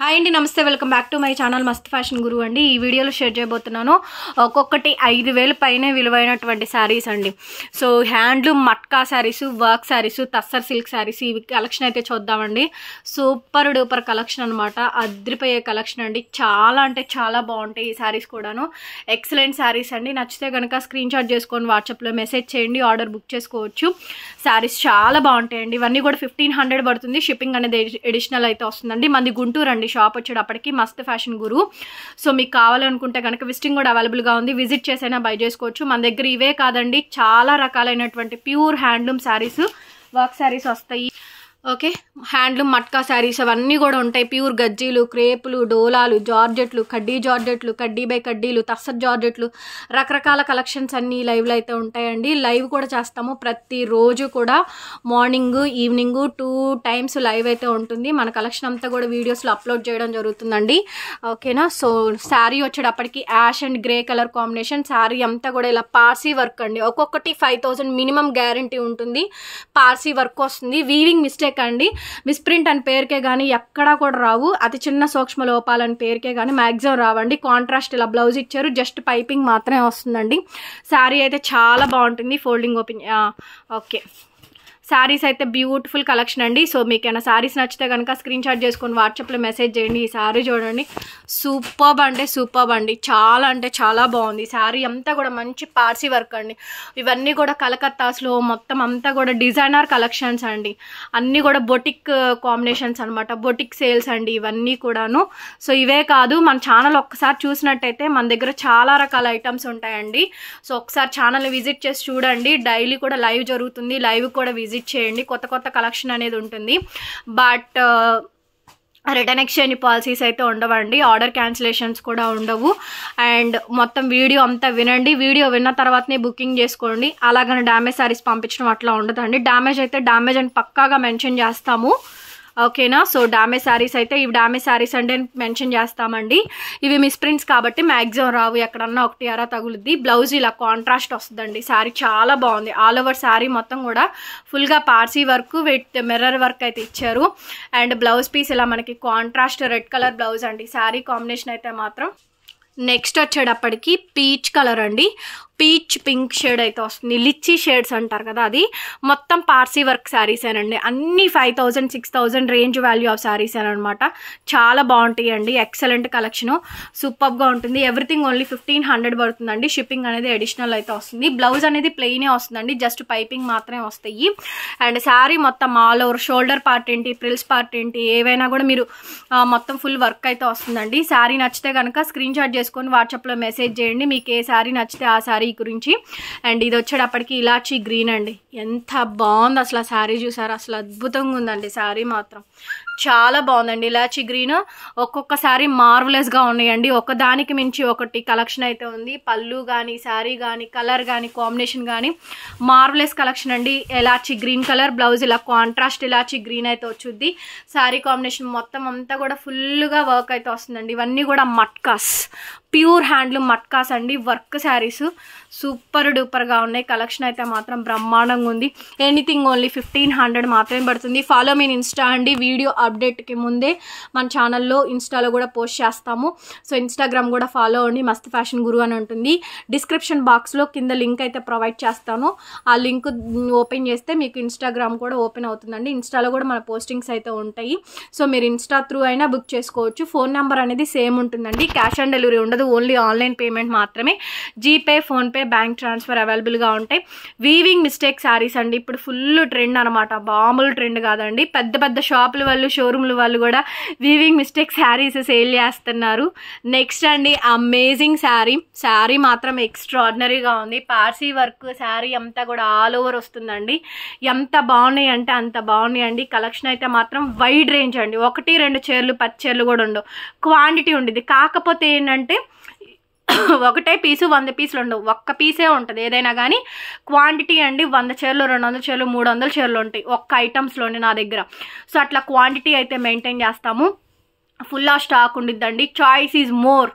hi అండి నమస్తే welcome back to my channel Mast fashion Guru అండి ఈ వీడియోలో షేర్ చేయబోతున్నాను ఒక్కొక్కటి ఐదు వేలు పైనే విలువైనటువంటి శారీస్ అండి so handloom matka sarees work sarees tussar silk sarees ఇవి కలెక్షన్ అయితే చూద్దామండి సూపర్ డూపర్ కలెక్షన్ అనమాట అద్రిపోయే కలెక్షన్ అండి చాలా అంటే చాలా బాగుంటాయి ఈ శారీస్ కూడాను ఎక్సలెంట్ శారీస్ అండి నచ్చితే కనుక స్క్రీన్ షాట్ చేసుకొని వాట్సాప్లో మెసేజ్ చేయండి ఆర్డర్ బుక్ చేసుకోవచ్చు శారీస్ చాలా బాగుంటాయండి ఇవన్నీ కూడా ఫిఫ్టీన్ హండ్రెడ్ పడుతుంది షిప్పింగ్ అనేది ఎడిషనల్ అయితే వస్తుందండి మంది గుంటూరు అండి అండి షాప్ వచ్చేటప్పటికి మస్త్ ఫ్యాషన్ గురు సో మీకు కావాలనుకుంటే కనుక విజిటింగ్ కూడా అవైలబుల్గా ఉంది విజిట్ చేసైనా బై చేసుకోవచ్చు మన దగ్గర ఇవే కాదండి చాలా రకాలైనటువంటి pure handloom sarees work sarees వస్తాయి ఓకే హ్యాండ్లూమ్ మట్కా శారీస్ అవన్నీ కూడా ఉంటాయి ప్యూర్ గజ్జీలు క్రేపులు డోలాలు జార్జెట్లు కడ్డీ జార్జెట్లు కడ్డీ బై కడ్డీలు తస్సర్ జార్జెట్లు రకరకాల కలెక్షన్స్ అన్నీ లైవ్లో అయితే ఉంటాయండి లైవ్ కూడా చేస్తాము ప్రతిరోజు కూడా morning evening two times live అయితే ఉంటుంది మన కలెక్షన్ అంతా కూడా వీడియోస్లో అప్లోడ్ చేయడం జరుగుతుందండి ఓకేనా సో శారీ వచ్చేటప్పటికి ash and grey colour combination saree అంతా కూడా ఇలా పార్సీ వర్క్ అండి ఒక్కొక్కటి ఫైవ్ థౌసండ్ మినిమం గ్యారంటీ ఉంటుంది పార్సీ వర్క్ వస్తుంది వీవింగ్ మిస్టేక్ కండి అండి మిస్ప్రింట్ అని పేరుకే కానీ ఎక్కడా కూడా రావు అతి చిన్న సూక్ష్మ లోపాలని పేరుకే కానీ మ్యాక్సిమం రావండి కాంట్రాస్ట్ ఇలా బ్లౌజ్ ఇచ్చారు జస్ట్ పైపింగ్ మాత్రమే వస్తుందండి శారీ అయితే చాలా బాగుంటుంది ఫోల్డింగ్ ఓపెన్ ఓకే శారీస్ అయితే బ్యూటిఫుల్ కలెక్షన్ అండి సో మీకు ఏమైనా శారీస్ నచ్చితే కనుక స్క్రీన్ షాట్ చేసుకొని వాట్సాప్లో మెసేజ్ చేయండి ఈ శారీ చూడండి సూపర్బ్ అంటే సూపర్బ్ అండి చాలా అంటే చాలా బాగుంది సారీ శారీ అంతా కూడా మంచి పార్సీ వర్క్ అండి ఇవన్నీ కూడా కలకత్తాస్లో మొత్తం అంతా కూడా డిజైనర్ కలెక్షన్స్ అండి అన్నీ కూడా బొటిక్ కాంబినేషన్స్ అనమాట బొటిక్ సేల్స్ అండి ఇవన్నీ కూడాను సో ఇవే కాదు మన ఛానల్ ఒక్కసారి చూసినట్టయితే మన దగ్గర చాలా రకాల ఐటమ్స్ ఉంటాయండి సో ఒకసారి ఛానల్ విజిట్ చేసి చూడండి డైలీ కూడా లైవ్ జరుగుతుంది లైవ్ కూడా విజిట్ విజిట్ చేయండి కొత్త కొత్త కలెక్షన్ అనేది ఉంటుంది బట్ రిటర్న్ ఎక్స్చేంజ్ పాలసీస్ అయితే ఉండవండి ఆర్డర్ క్యాన్సిలేషన్స్ కూడా ఉండవు అండ్ మొత్తం వీడియో అంతా వినండి వీడియో విన్న తర్వాతనే బుకింగ్ చేసుకోండి అలాగని డ్యామేజ్ శారీస్ పంపించడం అట్లా ఉండదండి డ్యామేజ్ అయితే డ్యామేజ్ అని పక్కాగా మెన్షన్ చేస్తాము ఓకేనా సో డామే శారీస్ అయితే ఇవి డామే శారీస్ అంటే మెన్షన్ చేస్తామండి ఇవి మిస్ ప్రింట్స్ కాబట్టి మ్యాక్సిమం రావు ఎక్కడన్నా ఒకటి అరా తగులుద్ది బ్లౌజ్ ఇలా కాంట్రాస్ట్ వస్తుందండి శారీ చాలా బాగుంది ఆల్ ఓవర్ శారీ మొత్తం కూడా ఫుల్గా Parsi work with mirror work అయితే ఇచ్చారు అండ్ బ్లౌజ్ పీస్ ఇలా మనకి కాంట్రాస్ట్ రెడ్ కలర్ బ్లౌజ్ అండి శారీ కాంబినేషన్ అయితే మాత్రం నెక్స్ట్ వచ్చేటప్పటికి పీచ్ కలర్ అండి పీచ్ పింక్ షేడ్ అయితే వస్తుంది లిచ్చి షేడ్స్ అంటారు కదా అది మొత్తం పార్సీ వర్క్ అండి అన్ని five thousand six thousand range value of అనమాట చాలా బాగుంటాయి అండి ఎక్సలెంట్ కలెక్షను సూపర్గా ఉంటుంది ఎవ్రీథింగ్ ఓన్లీ ఫిఫ్టీన్ హండ్రెడ్ పడుతుందండి షిప్పింగ్ అనేది అడిషనల్ అయితే వస్తుంది బ్లౌజ్ అనేది ప్లెయినే వస్తుందండి జస్ట్ పైపింగ్ మాత్రమే వస్తాయి అండ్ శారీ మొత్తం ఆల్ ఓవర్ షోల్డర్ పార్ట్ ఏంటి ప్రిల్స్ పార్ట్ ఏంటి ఏవైనా కూడా మీరు మొత్తం ఫుల్ వర్క్ అయితే వస్తుందండి శారీ నచ్చితే కనుక స్క్రీన్ షాట్ చేసుకొని వాట్సాప్లో మెసేజ్ చేయండి మీకు ఏ శారీ నచ్చితే ఆ శారీ శారీ గురించి అండ్ ఇది వచ్చేటప్పటికి ఇలాచీ గ్రీన్ అండి ఎంత బాగుంది అసలు ఆ శారీ చూసారు అసలు అద్భుతంగా ఉందండి శారీ మాత్రం చాలా బాగుందండి ఇలాచి గ్రీన్ ఒక్కొక్కసారి మార్వలెస్గా ఉన్నాయండి ఒకదానికి మించి ఒకటి కలెక్షన్ అయితే ఉంది పళ్ళు కానీ శారీ కానీ కలర్ కానీ కాంబినేషన్ కానీ మార్వలెస్ కలెక్షన్ అండి ఇలాచి గ్రీన్ కలర్ బ్లౌజ్ ఇలా కాంట్రాస్ట్ ఇలాచి గ్రీన్ అయితే వచ్చుద్ది శారీ కాంబినేషన్ మొత్తం అంతా కూడా ఫుల్గా వర్క్ అయితే వస్తుందండి ఇవన్నీ కూడా మట్కాస్ ప్యూర్ హ్యాండ్లూమ్ మట్కాస్ అండి వర్క్ శారీస్ సూపర్ డూపర్గా ఉన్నాయి కలెక్షన్ అయితే మాత్రం బ్రహ్మాండంగా ఉంది ఎనీథింగ్ ఓన్లీ ఫిఫ్టీన్ హండ్రెడ్ మాత్రమే పడుతుంది ఫాలో మీన్ ఇన్స్టా అండి వీడియో అప్డేట్కి ముందే మన ఛానల్లో ఇన్స్టాలో కూడా పోస్ట్ చేస్తాము సో ఇన్స్టాగ్రామ్ కూడా ఫాలో అవ్వండి మస్త్ ఫ్యాషన్ గురు అని ఉంటుంది డిస్క్రిప్షన్ బాక్స్లో కింద లింక్ అయితే ప్రొవైడ్ చేస్తాను ఆ లింక్ ఓపెన్ చేస్తే మీకు ఇన్స్టాగ్రామ్ కూడా ఓపెన్ అవుతుందండి ఇన్స్టాలో కూడా మన పోస్టింగ్స్ అయితే ఉంటాయి సో మీరు ఇన్స్టా త్రూ అయినా బుక్ చేసుకోవచ్చు ఫోన్ నెంబర్ అనేది సేమ్ ఉంటుందండి క్యాష్ ఆన్ డెలివరీ ఉండదు ఓన్లీ ఆన్లైన్ పేమెంట్ మాత్రమే జీపే ఫోన్పే బ్యాంక్ ట్రాన్స్ఫర్ అవైలబుల్గా ఉంటాయి వీవింగ్ మిస్టేక్ శారీస్ అండి ఇప్పుడు ఫుల్ ట్రెండ్ అనమాట మామూలు ట్రెండ్ కాదండి పెద్ద పెద్ద షాపుల వాళ్ళు షోరూమ్ల వాళ్ళు కూడా వీవింగ్ మిస్టేక్ శారీస్ సేల్ చేస్తున్నారు నెక్స్ట్ అండి అమేజింగ్ శారీ శారీ మాత్రం ఎక్స్ట్రాడినరీగా ఉంది పార్సీ వర్క్ శారీ అంతా కూడా ఆల్ ఓవర్ వస్తుందండి ఎంత బాగున్నాయి అంటే అంత బాగున్నాయి అండి కలెక్షన్ అయితే మాత్రం వైడ్ రేంజ్ అండి ఒకటి రెండు చీరలు పచ్చి చీరలు కూడా ఉండవు క్వాంటిటీ ఉండేది కాకపోతే ఏంటంటే ఒకటే పీసు వంద పీసులు ఉండవు ఒక్క పీసే ఉంటుంది ఏదైనా కానీ క్వాంటిటీ అండి వంద చీరలు రెండు వందల చీరలు మూడు వందల చీరలు ఉంటాయి ఒక్క ఐటమ్స్లోనే నా దగ్గర సో అట్లా క్వాంటిటీ అయితే మెయింటైన్ చేస్తాము ఫుల్ ఆ స్టాక్ ఉండిద్దండి choice is more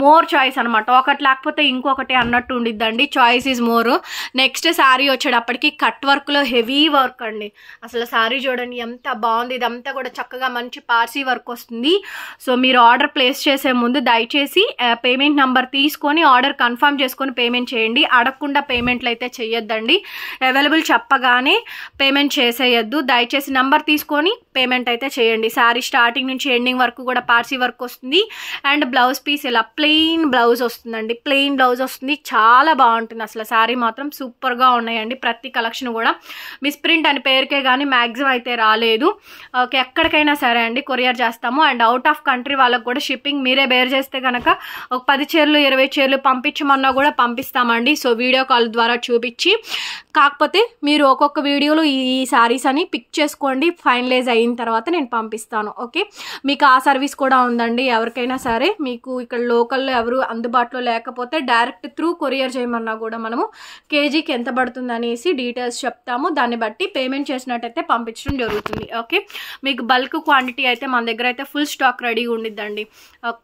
more choice అనమాట ఒకటి లేకపోతే ఇంకొకటి అన్నట్టు ఉండిద్దండి choice is more next sari వచ్చేటప్పటికి కట్ వర్క్లో హెవీ వర్క్ అండి అసలు శారీ చూడండి ఎంత బాగుంది ఇదంతా కూడా చక్కగా మంచి పార్సీ వర్క్ వస్తుంది సో మీరు ఆర్డర్ ప్లేస్ చేసే ముందు దయచేసి పేమెంట్ నెంబర్ తీసుకొని ఆర్డర్ కన్ఫర్మ్ చేసుకొని పేమెంట్ చేయండి అడగకుండా పేమెంట్లు అయితే చేయొద్దండి అవైలబుల్ చెప్పగానే పేమెంట్ చేసేయద్దు దయచేసి నెంబర్ తీసుకొని పేమెంట్ అయితే చేయండి శారీ స్టార్టింగ్ నుంచి ఎండింగ్ వరకు వరకు కూడా పార్సీ వర్క్ వస్తుంది అండ్ బ్లౌజ్ పీస్ ఇలా ప్లెయిన్ బ్లౌజ్ వస్తుందండి ప్లెయిన్ బ్లౌజ్ వస్తుంది చాలా బాగుంటుంది అసలు శారీ మాత్రం సూపర్గా ఉన్నాయండి ప్రతి కలెక్షన్ కూడా మిస్ ప్రింట్ అని పేరుకే కానీ మ్యాక్సిమం అయితే రాలేదు ఓకే ఎక్కడికైనా సరే అండి కొరియర్ చేస్తాము అండ్ అవుట్ ఆఫ్ కంట్రీ వాళ్ళకు కూడా షిప్పింగ్ మీరే బేర్ చేస్తే కనుక ఒక పది చీరలు ఇరవై చీరలు పంపించమన్నా కూడా పంపిస్తామండి సో వీడియో కాల్ ద్వారా చూపించి కాకపోతే మీరు ఒక్కొక్క వీడియోలో ఈ శారీస్ అని పిక్ చేసుకోండి ఫైనలైజ్ అయిన తర్వాత నేను పంపిస్తాను ఓకే మీకు ఆ సర్వీస్ కూడా ఉందండి ఎవరికైనా సరే మీకు ఇక్కడ లోకల్లో ఎవరు అందుబాటులో లేకపోతే డైరెక్ట్ త్రూ కొరియర్ చేయమన్నా కూడా మనము కేజీకి ఎంత పడుతుంది అనేసి డీటెయిల్స్ చెప్తాము దాన్ని బట్టి పేమెంట్ చేసినట్టయితే పంపించడం జరుగుతుంది ఓకే మీకు బల్క్ క్వాంటిటీ అయితే మన దగ్గర అయితే ఫుల్ స్టాక్ రెడీగా ఉండిద్దండి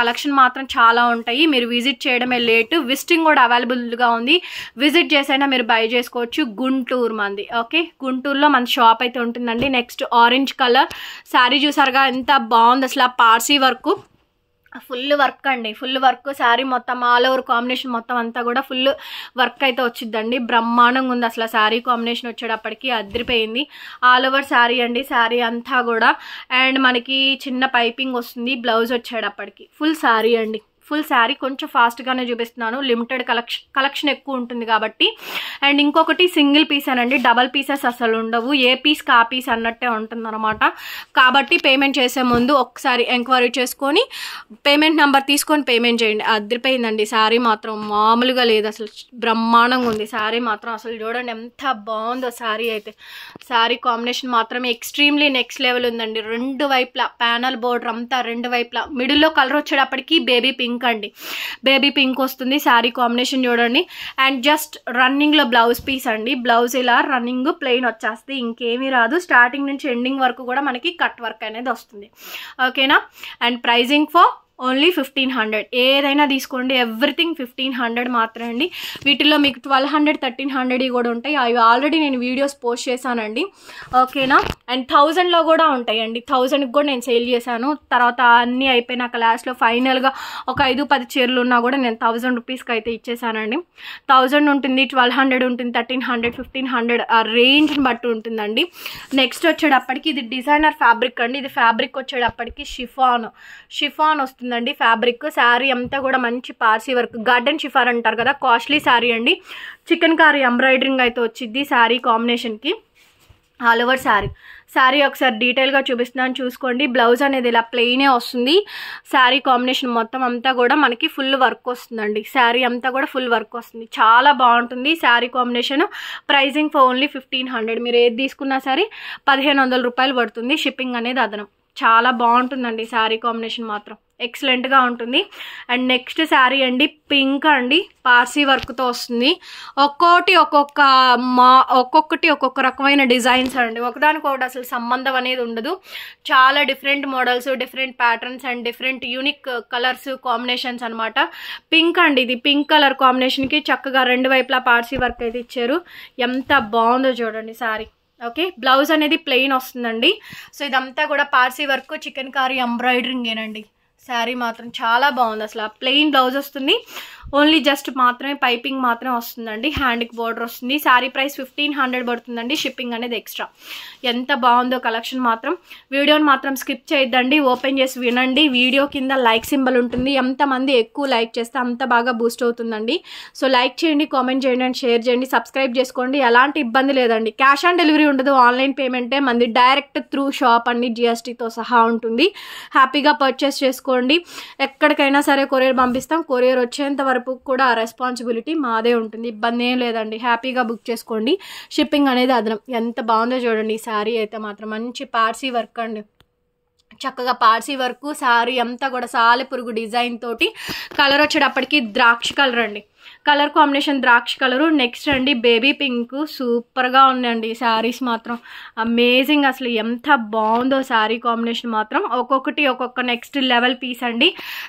కలెక్షన్ మాత్రం చాలా ఉంటాయి మీరు విజిట్ చేయడమే లేటు విజిటింగ్ కూడా అవైలబుల్గా ఉంది విజిట్ చేసైనా మీరు బై చేసుకోవచ్చు గుంటూరు మంది ఓకే గుంటూరులో మన షాప్ అయితే ఉంటుందండి నెక్స్ట్ ఆరెంజ్ కలర్ శారీ చూసారుగా ఎంత బాగుంది అసలు ఆ ఆర్సీ వర్క్ ఫుల్ వర్క్ అండి ఫుల్ వర్క్ శారీ మొత్తం ఆల్ ఓవర్ కాంబినేషన్ మొత్తం అంతా కూడా ఫుల్ వర్క్ అయితే వచ్చిందండి బ్రహ్మాండంగా ఉంది అసలు శారీ కాంబినేషన్ వచ్చేటప్పటికి అదిరిపోయింది ఆల్ ఓవర్ శారీ అండి శారీ అంతా కూడా అండ్ మనకి చిన్న పైపింగ్ వస్తుంది బ్లౌజ్ వచ్చేటప్పటికి ఫుల్ శారీ అండి ఫుల్ శారీ కొంచెం ఫాస్ట్గానే చూపిస్తున్నాను లిమిటెడ్ కలెక్షన్ కలెక్షన్ ఎక్కువ ఉంటుంది కాబట్టి అండ్ ఇంకొకటి సింగిల్ పీస్ అనండి డబల్ పీసెస్ అసలు ఉండవు ఏ పీస్ కా పీస్ అన్నట్టే ఉంటుంది అనమాట కాబట్టి పేమెంట్ చేసే ముందు ఒకసారి ఎంక్వైరీ చేసుకొని పేమెంట్ నెంబర్ తీసుకొని పేమెంట్ చేయండి అదిరిపోయిందండి శారీ మాత్రం మామూలుగా లేదు అసలు బ్రహ్మాండంగా ఉంది శారీ మాత్రం అసలు చూడండి ఎంత బాగుందో శారీ అయితే శారీ కాంబినేషన్ మాత్రమే ఎక్స్ట్రీమ్లీ నెక్స్ట్ లెవెల్ ఉందండి రెండు వైపులా ప్యానల్ బోర్డర్ అంతా రెండు వైపులా మిడిల్లో కలర్ వచ్చేటప్పటికీ బేబీ పింక్ పింక్ అండి బేబీ పింక్ వస్తుంది శారీ కాంబినేషన్ చూడండి అండ్ జస్ట్ రన్నింగ్లో బ్లౌజ్ పీస్ అండి బ్లౌజ్ ఇలా రన్నింగ్ ప్లెయిన్ వచ్చేస్తుంది ఇంకేమీ రాదు స్టార్టింగ్ నుంచి ఎండింగ్ వరకు కూడా మనకి కట్ వర్క్ అనేది వస్తుంది ఓకేనా and pricing for only fifteen hundred ఏదైనా తీసుకోండి ఎవ్రీథింగ్ ఫిఫ్టీన్ హండ్రెడ్ మాత్రమే అండి వీటిల్లో మీకు ట్వెల్వ్ హండ్రెడ్ థర్టీన్ హండ్రెడ్ కూడా ఉంటాయి అవి ఆల్రెడీ నేను వీడియోస్ పోస్ట్ చేశానండి ఓకేనా అండ్ థౌజండ్లో కూడా ఉంటాయండి థౌజండ్కి కూడా నేను సేల్ చేశాను తర్వాత అన్నీ అయిపోయినాక లాస్ట్లో ఫైనల్గా ఒక ఐదు పది చీరలు ఉన్నా కూడా నేను థౌజండ్ రూపీస్కి అయితే ఇచ్చేసానండి థౌజండ్ ఉంటుంది ట్వెల్వ్ హండ్రెడ్ ఉంటుంది థర్టీన్ హండ్రెడ్ ఫిఫ్టీన్ హండ్రెడ్ ఆ రేంజ్ని బట్టి ఉంటుందండి నెక్స్ట్ వచ్చేటప్పటికి ఇది డిజైనర్ ఫ్యాబ్రిక్ అండి ఇది ఫ్యాబ్రిక్ వచ్చేటప్పటికి షిఫాన్ షిఫాన్ వస్తుంది ఉంటుందండి ఫ్యాబ్రిక్ శారీ అంతా కూడా మంచి పార్సీ వర్క్ గార్డెన్ షిఫార్ అంటారు కదా కాస్ట్లీ శారీ అండి చికెన్ కారీ ఎంబ్రాయిడరింగ్ అయితే వచ్చింది శారీ కాంబినేషన్కి ఆల్ ఓవర్ శారీ శారీ ఒకసారి డీటెయిల్గా చూపిస్తున్నాను చూసుకోండి బ్లౌజ్ అనేది ఇలా ప్లెయినే వస్తుంది శారీ కాంబినేషన్ మొత్తం అంతా కూడా మనకి ఫుల్ వర్క్ వస్తుందండి శారీ అంతా కూడా ఫుల్ వర్క్ వస్తుంది చాలా బాగుంటుంది sari combination pricing for only fifteen hundred మీరు ఏది తీసుకున్నా సరే పదిహేను రూపాయలు పడుతుంది షిప్పింగ్ అనేది అదనం చాలా బాగుంటుందండి శారీ కాంబినేషన్ మాత్రం ఎక్సలెంట్గా ఉంటుంది అండ్ నెక్స్ట్ శారీ అండి పింక్ అండి పార్సీ వర్క్తో వస్తుంది ఒక్కోటి ఒక్కొక్క మా ఒక్కొక్కటి ఒక్కొక్క రకమైన డిజైన్స్ అండి ఒకదానికొకటి అసలు సంబంధం అనేది ఉండదు చాలా different models different patterns and different unique colours combinations అనమాట పింక్ అండి ఇది పింక్ కలర్ కాంబినేషన్కి చక్కగా రెండు వైపులా పార్సీ వర్క్ అయితే ఇచ్చారు ఎంత బాగుందో చూడండి శారీ ఓకే బ్లౌజ్ అనేది ప్లెయిన్ వస్తుందండి సో ఇదంతా కూడా పార్సీ వర్క్ చికెన్ కర్రీ ఏనండి శారీ మాత్రం చాలా బాగుంది అసలు ప్లెయిన్ బ్లౌజ్ వస్తుంది ఓన్లీ జస్ట్ మాత్రమే పైపింగ్ మాత్రమే వస్తుందండి హ్యాండ్కి బోర్డర్ వస్తుంది శారీ ప్రైస్ ఫిఫ్టీన్ హండ్రెడ్ పడుతుందండి షిప్పింగ్ అనేది ఎక్స్ట్రా ఎంత బాగుందో కలెక్షన్ మాత్రం వీడియోని మాత్రం స్కిప్ చేయొద్దండి ఓపెన్ చేసి వినండి వీడియో కింద లైక్ సింబల్ ఉంటుంది ఎంతమంది ఎక్కువ లైక్ చేస్తే అంత బాగా బూస్ట్ అవుతుందండి సో లైక్ చేయండి కామెంట్ చేయండి అండ్ షేర్ చేయండి సబ్స్క్రైబ్ చేసుకోండి ఎలాంటి ఇబ్బంది లేదండి క్యాష్ ఆన్ డెలివరీ ఉండదు ఆన్లైన్ పేమెంటే మంది డైరెక్ట్ త్రూ షాప్ అన్ని జిఎస్టీతో సహా ఉంటుంది హ్యాపీగా పర్చేస్ చేసుకోండి ఎక్కడికైనా సరే కొరియర్ పంపిస్తాం కొరియర్ వచ్చేంత వరకు వరకు కూడా రెస్పాన్సిబిలిటీ మాదే ఉంటుంది ఇబ్బంది ఏం లేదండి హ్యాపీగా బుక్ చేసుకోండి షిప్పింగ్ అనేది అదనం ఎంత బాగుందో చూడండి ఈ శారీ అయితే మాత్రం మంచి పార్సీ వర్క్ అండి చక్కగా పార్సీ వర్క్ శారీ అంతా కూడా సాలెపురుగు డిజైన్ తోటి కలర్ వచ్చేటప్పటికి ద్రాక్ష కలర్ అండి కలర్ కాంబినేషన్ ద్రాక్ష కలరు నెక్స్ట్ అండి బేబీ పింక్ సూపర్గా ఉందండి శారీస్ మాత్రం అమేజింగ్ అసలు ఎంత బాగుందో శారీ కాంబినేషన్ మాత్రం ఒక్కొక్కటి ఒక్కొక్క నెక్స్ట్ లెవెల్ పీస్ అండి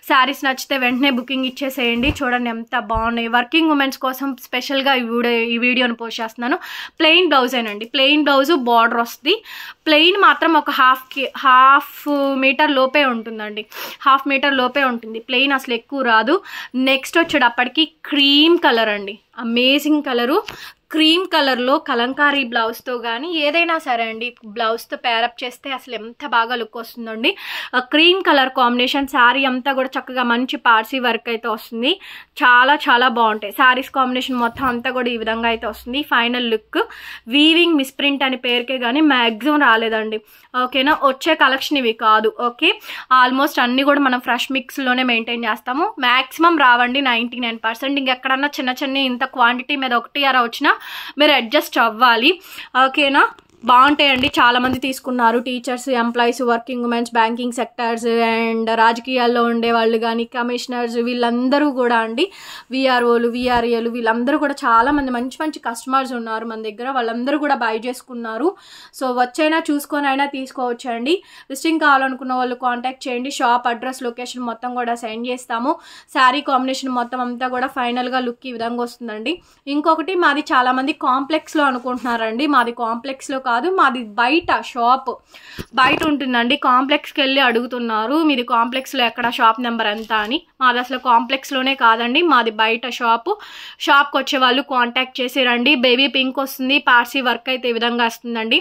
శారీస్ నచ్చితే వెంటనే బుకింగ్ ఇచ్చేసేయండి చూడండి ఎంత బాగున్నాయి వర్కింగ్ ఉమెన్స్ కోసం స్పెషల్గా ఈ వీడియో ఈ వీడియోని పోస్ట్ చేస్తున్నాను ప్లెయిన్ బ్లౌజేనండి ప్లెయిన్ బ్లౌజ్ బార్డర్ వస్తుంది ప్లెయిన్ మాత్రం ఒక హాఫ్ హాఫ్ మీటర్ లోపే ఉంటుందండి హాఫ్ మీటర్ లోపే ఉంటుంది ప్లెయిన్ అసలు ఎక్కువ రాదు నెక్స్ట్ వచ్చేటప్పటికి క్రీ క్రీమ్ కలర్ అండి అమేజింగ్ కలరు క్రీమ్ కలర్లో కలంకారీ బ్లౌజ్తో కానీ ఏదైనా సరే అండి బ్లౌజ్తో పేరప్ చేస్తే అసలు ఎంత బాగా లుక్ వస్తుందండి క్రీమ్ కలర్ కాంబినేషన్ శారీ అంతా కూడా చక్కగా మంచి పార్సీ వర్క్ అయితే వస్తుంది చాలా చాలా బాగుంటాయి శారీస్ కాంబినేషన్ మొత్తం అంతా కూడా ఈ విధంగా అయితే వస్తుంది ఫైనల్ లుక్ వీవింగ్ మిస్ప్రింట్ అనే పేరుకే కానీ మ్యాక్సిమం రాలేదండి ఓకేనా వచ్చే కలెక్షన్ ఇవి కాదు ఓకే ఆల్మోస్ట్ అన్నీ కూడా మనం ఫ్రెష్ మిక్స్లోనే మెయింటైన్ చేస్తాము మ్యాక్సిమం రావండి నైంటీ నైన్ పర్సెంట్ ఇంకెక్కడన్నా చిన్న చిన్న ఇంత క్వాంటిటీ మీద ఒకటి అర వచ్చినా मेरे अडजस्ट अव्वाली ओके ना బాగుంటాయండి చాలామంది తీసుకున్నారు teachers employees working womens banking sectors and రాజకీయాల్లో ఉండే వాళ్ళు కానీ కమిషనర్స్ వీళ్ళందరూ కూడా అండి విఆర్ఓలు విఆర్ఏలు వీళ్ళందరూ కూడా చాలామంది మంచి మంచి కస్టమర్స్ ఉన్నారు మన దగ్గర వాళ్ళందరూ కూడా బై చేసుకున్నారు సో వచ్చైనా చూసుకొని అయినా తీసుకోవచ్చండి లిస్టింగ్ కావాలనుకున్న వాళ్ళు కాంటాక్ట్ చేయండి షాప్ అడ్రస్ లొకేషన్ మొత్తం కూడా సెండ్ చేస్తాము శారీ కాంబినేషన్ మొత్తం అంతా కూడా ఫైనల్గా లుక్ ఈ విధంగా వస్తుందండి ఇంకొకటి మాది చాలామంది కాంప్లెక్స్లో అనుకుంటున్నారండి మాది కాంప్లెక్స్లో కా కాదు మాది బయట షాప్ బయట ఉంటుందండి కాంప్లెక్స్కి వెళ్ళి అడుగుతున్నారు మీది కాంప్లెక్స్లో ఎక్కడ షాప్ నెంబర్ ఎంత అని మాది అసలు కాంప్లెక్స్లోనే కాదండి మాది బయట షాపు షాప్కి వచ్చే వాళ్ళు కాంటాక్ట్ చేసి రండి బేబీ పింక్ వస్తుంది పార్సీ వర్క్ అయితే ఈ విధంగా వస్తుందండి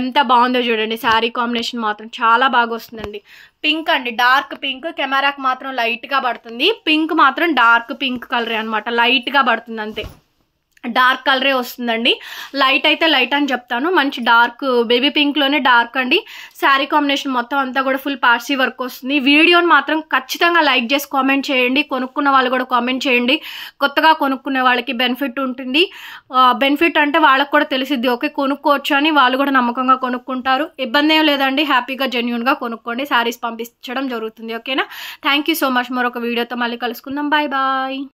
ఎంత బాగుందో చూడండి శారీ కాంబినేషన్ మాత్రం చాలా బాగా వస్తుందండి పింక్ అండి డార్క్ పింక్ కెమెరాకి మాత్రం లైట్గా పడుతుంది పింక్ మాత్రం డార్క్ పింక్ కలర్ అనమాట లైట్గా పడుతుంది అంతే డార్క్ కలరే వస్తుందండి లైట్ అయితే లైట్ అని చెప్తాను మంచి డార్క్ బేబీ పింక్లోనే డార్క్ అండి శారీ కాంబినేషన్ మొత్తం అంతా కూడా ఫుల్ పార్సీ వర్క్ వస్తుంది వీడియోని మాత్రం ఖచ్చితంగా లైక్ చేసి కామెంట్ చేయండి కొనుక్కున్న వాళ్ళు కూడా కామెంట్ చేయండి కొత్తగా కొనుక్కునే వాళ్ళకి బెనిఫిట్ ఉంటుంది బెనిఫిట్ అంటే వాళ్ళకి కూడా తెలిసిద్ది ఓకే కొనుక్కోవచ్చు అని వాళ్ళు కూడా నమ్మకంగా కొనుక్కుంటారు ఇబ్బంది ఏం లేదండి హ్యాపీగా జెన్యున్గా కొనుక్కోండి శారీస్ పంపించడం జరుగుతుంది ఓకేనా థ్యాంక్ సో మచ్ మరొక వీడియోతో మళ్ళీ కలుసుకుందాం బాయ్ బాయ్